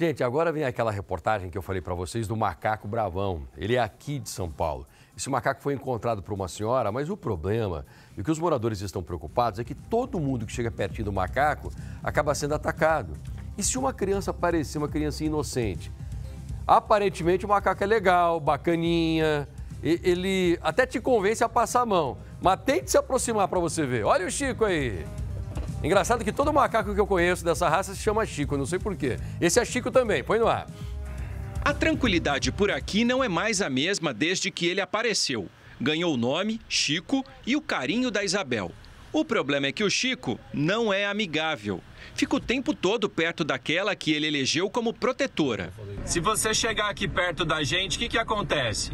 Gente, agora vem aquela reportagem que eu falei para vocês do macaco bravão. Ele é aqui de São Paulo. Esse macaco foi encontrado por uma senhora, mas o problema, e o que os moradores estão preocupados, é que todo mundo que chega pertinho do macaco acaba sendo atacado. E se uma criança parecer uma criança inocente? Aparentemente o macaco é legal, bacaninha, ele até te convence a passar a mão, mas tente se aproximar para você ver. Olha o Chico aí. Engraçado que todo macaco que eu conheço dessa raça se chama Chico, não sei porquê. Esse é Chico também, põe no ar. A tranquilidade por aqui não é mais a mesma desde que ele apareceu. Ganhou o nome, Chico, e o carinho da Isabel. O problema é que o Chico não é amigável. Fica o tempo todo perto daquela que ele elegeu como protetora. Se você chegar aqui perto da gente, o que, que acontece?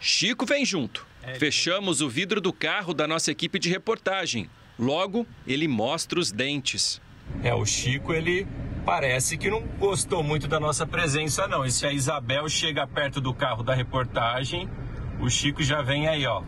Chico vem junto. É, Fechamos o vidro do carro da nossa equipe de reportagem. Logo, ele mostra os dentes. É, o Chico, ele parece que não gostou muito da nossa presença, não. E se a Isabel chega perto do carro da reportagem, o Chico já vem aí, ó.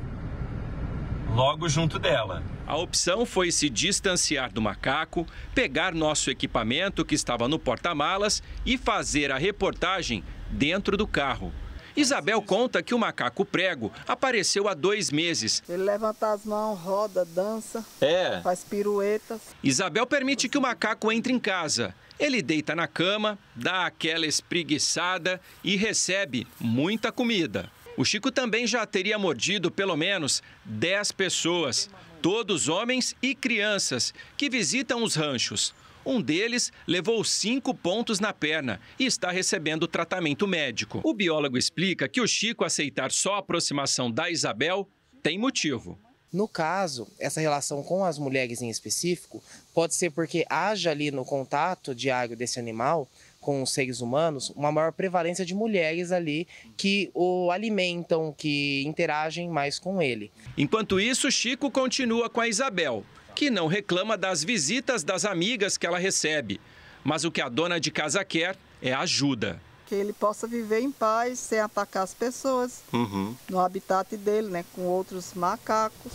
Logo junto dela. A opção foi se distanciar do macaco, pegar nosso equipamento que estava no porta-malas e fazer a reportagem dentro do carro. Isabel conta que o macaco prego apareceu há dois meses. Ele levanta as mãos, roda, dança, é. faz piruetas. Isabel permite que o macaco entre em casa. Ele deita na cama, dá aquela espreguiçada e recebe muita comida. O Chico também já teria mordido pelo menos 10 pessoas, todos homens e crianças, que visitam os ranchos. Um deles levou cinco pontos na perna e está recebendo tratamento médico. O biólogo explica que o Chico aceitar só a aproximação da Isabel tem motivo. No caso, essa relação com as mulheres em específico pode ser porque haja ali no contato diário desse animal com os seres humanos uma maior prevalência de mulheres ali que o alimentam, que interagem mais com ele. Enquanto isso, Chico continua com a Isabel que não reclama das visitas das amigas que ela recebe. Mas o que a dona de casa quer é ajuda. Que ele possa viver em paz, sem atacar as pessoas, uhum. no habitat dele, né, com outros macacos.